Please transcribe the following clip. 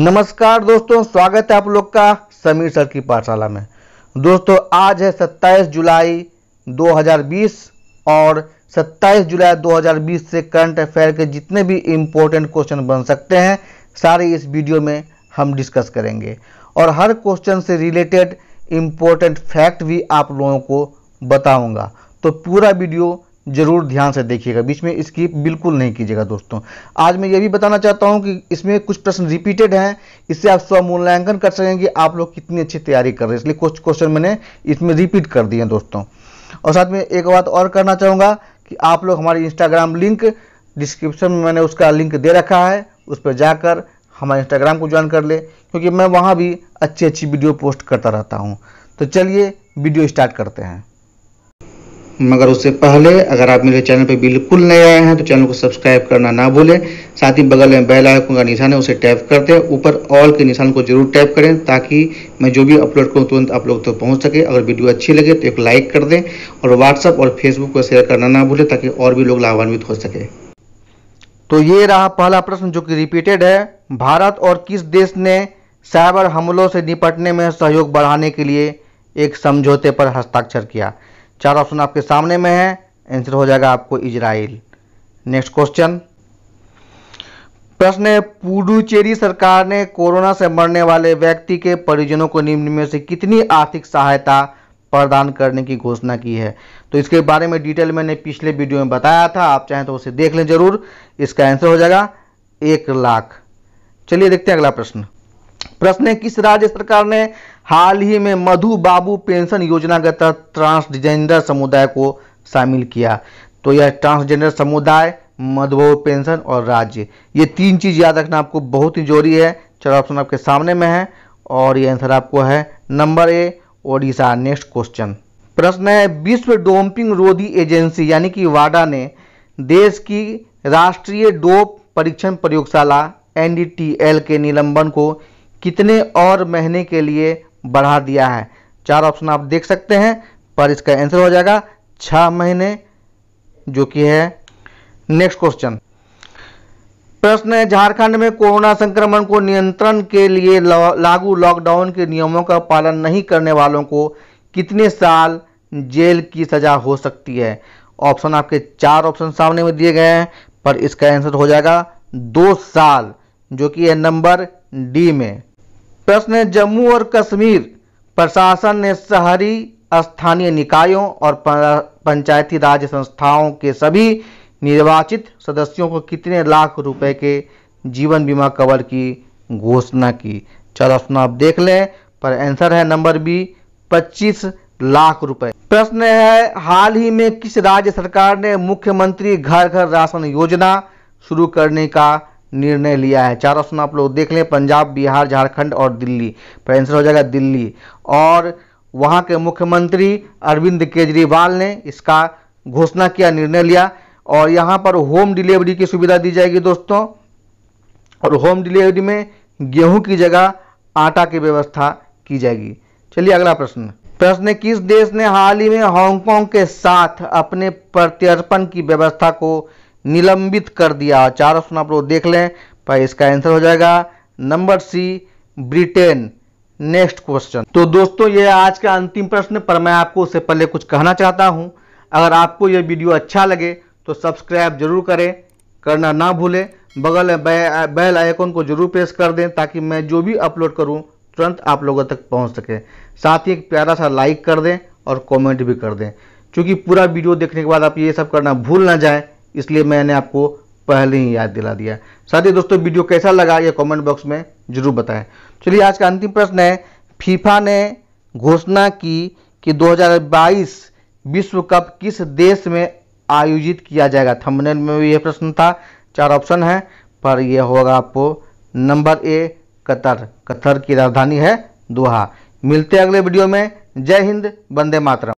नमस्कार दोस्तों स्वागत है आप लोग का समीर सर की पाठशाला में दोस्तों आज है 27 जुलाई 2020 और 27 जुलाई 2020 से करंट अफेयर के जितने भी इम्पोर्टेंट क्वेश्चन बन सकते हैं सारे इस वीडियो में हम डिस्कस करेंगे और हर क्वेश्चन से रिलेटेड इम्पोर्टेंट फैक्ट भी आप लोगों को बताऊंगा तो पूरा वीडियो ज़रूर ध्यान से देखिएगा बीच में इसकी बिल्कुल नहीं कीजिएगा दोस्तों आज मैं ये भी बताना चाहता हूँ कि इसमें कुछ प्रश्न रिपीटेड हैं इससे आप स्वमूल्यांकन कर सकेंगे आप लोग कितनी अच्छी तैयारी कर रहे हैं इसलिए कुछ क्वेश्चन मैंने इसमें रिपीट कर दिए हैं दोस्तों और साथ में एक बात और करना चाहूँगा कि आप लोग हमारी इंस्टाग्राम लिंक डिस्क्रिप्शन में मैंने उसका लिंक दे रखा है उस पर जाकर हमारे इंस्टाग्राम को ज्वाइन कर ले क्योंकि मैं वहाँ भी अच्छी अच्छी वीडियो पोस्ट करता रहता हूँ तो चलिए वीडियो स्टार्ट करते हैं मगर उससे पहले अगर आप मेरे चैनल पर बिल्कुल नए आए हैं तो चैनल को सब्सक्राइब करना ना भूलें साथ ही बगल में बेल आइकन का निशान है उसे टैप करते हैं ऊपर ऑल के निशान को जरूर टैप करें ताकि मैं जो भी अपलोड करूँ तुरंत आप लोग तक तो पहुँच सके अगर वीडियो अच्छी लगे तो एक लाइक कर दें और व्हाट्सअप और फेसबुक को शेयर करना ना भूलें ताकि और भी लोग लाभान्वित हो सके तो ये रहा पहला प्रश्न जो कि रिपीटेड है भारत और किस देश ने साइबर हमलों से निपटने में सहयोग बढ़ाने के लिए एक समझौते पर हस्ताक्षर किया चार ऑप्शन आपके सामने में है आंसर हो जाएगा आपको इजराइल नेक्स्ट क्वेश्चन प्रश्न है पुडुचेरी सरकार ने कोरोना से मरने वाले व्यक्ति के परिजनों को निम्न में से कितनी आर्थिक सहायता प्रदान करने की घोषणा की है तो इसके बारे में डिटेल मैंने पिछले वीडियो में बताया था आप चाहें तो उसे देख लें जरूर इसका आंसर हो जाएगा एक लाख चलिए देखते हैं अगला प्रश्न प्रश्न है किस राज्य सरकार ने हाल ही में मधु बाबू पेंशन योजना के तहत ट्रांसजेंडर समुदाय को शामिल किया तो यह ट्रांसजेंडर समुदाय मधुबाबू पेंशन और राज्य ये तीन चीज़ याद रखना आपको बहुत ही जरूरी है चलो ऑप्शन आपके सामने में है और ये आंसर आपको है number A Odisha next question प्रश्न है विश्व डोपिंग रोधी एजेंसी यानी कि वाडा ने देश की राष्ट्रीय डोप परीक्षण प्रयोगशाला एनडीटीएल के निलंबन को कितने और महीने के लिए बढ़ा दिया है चार ऑप्शन आप देख सकते हैं पर इसका आंसर हो जाएगा छ महीने जो कि है नेक्स्ट क्वेश्चन प्रश्न है झारखंड में कोरोना संक्रमण को नियंत्रण के लिए लागू लॉकडाउन के नियमों का पालन नहीं करने वालों को कितने साल जेल की सजा हो सकती है ऑप्शन आपके चार ऑप्शन सामने में दिए गए हैं पर इसका आंसर हो जाएगा दो साल जो कि है नंबर डी में प्रश्न जम्मू और कश्मीर प्रशासन ने शहरी स्थानीय निकायों और पंचायती राज संस्थाओं के सभी निर्वाचित सदस्यों को कितने लाख रुपए के जीवन बीमा कवर की घोषणा की चलो ऑप्शन आप देख लें पर आंसर है नंबर बी 25 लाख रुपए प्रश्न है हाल ही में किस राज्य सरकार ने मुख्यमंत्री घर घर राशन योजना शुरू करने का निर्णय लिया है चार ऑप्शन आप लोग देख लें पंजाब बिहार झारखंड और दिल्ली पर आंसर हो जाएगा दिल्ली और वहाँ के मुख्यमंत्री अरविंद केजरीवाल ने इसका घोषणा किया निर्णय लिया और यहाँ पर होम डिलीवरी की सुविधा दी जाएगी दोस्तों और होम डिलीवरी में गेहूं की जगह आटा की व्यवस्था की जाएगी चलिए अगला प्रश्न प्रश्न किस देश ने हाल ही में हांगकांग के साथ अपने प्रत्यर्पण की व्यवस्था को निलंबित कर दिया चार ऑप्शन आप लोग देख लें भाई इसका आंसर हो जाएगा number C Britain next question तो दोस्तों ये आज का अंतिम प्रश्न पर मैं आपको उससे पहले कुछ कहना चाहता हूँ अगर आपको यह वीडियो अच्छा लगे तो सब्सक्राइब जरूर करें करना ना भूलें बगल बेल आइकन को जरूर प्रेस कर दें ताकि मैं जो भी अपलोड करूं तुरंत आप लोगों तक पहुंच सके साथ ही एक प्यारा सा लाइक कर दें और कमेंट भी कर दें क्योंकि पूरा वीडियो देखने के बाद आप ये सब करना भूल ना जाएं इसलिए मैंने आपको पहले ही याद दिला दिया साथ ही दोस्तों वीडियो कैसा लगा ये कमेंट बॉक्स में जरूर बताएं चलिए आज का अंतिम प्रश्न है फीफा ने घोषणा की कि 2022 विश्व कप किस देश में आयोजित किया जाएगा थंबनेल में भी यह प्रश्न था चार ऑप्शन है पर यह होगा आपको नंबर ए कतर कतर की राजधानी है दोहा मिलते अगले वीडियो में जय हिंद वंदे मातरम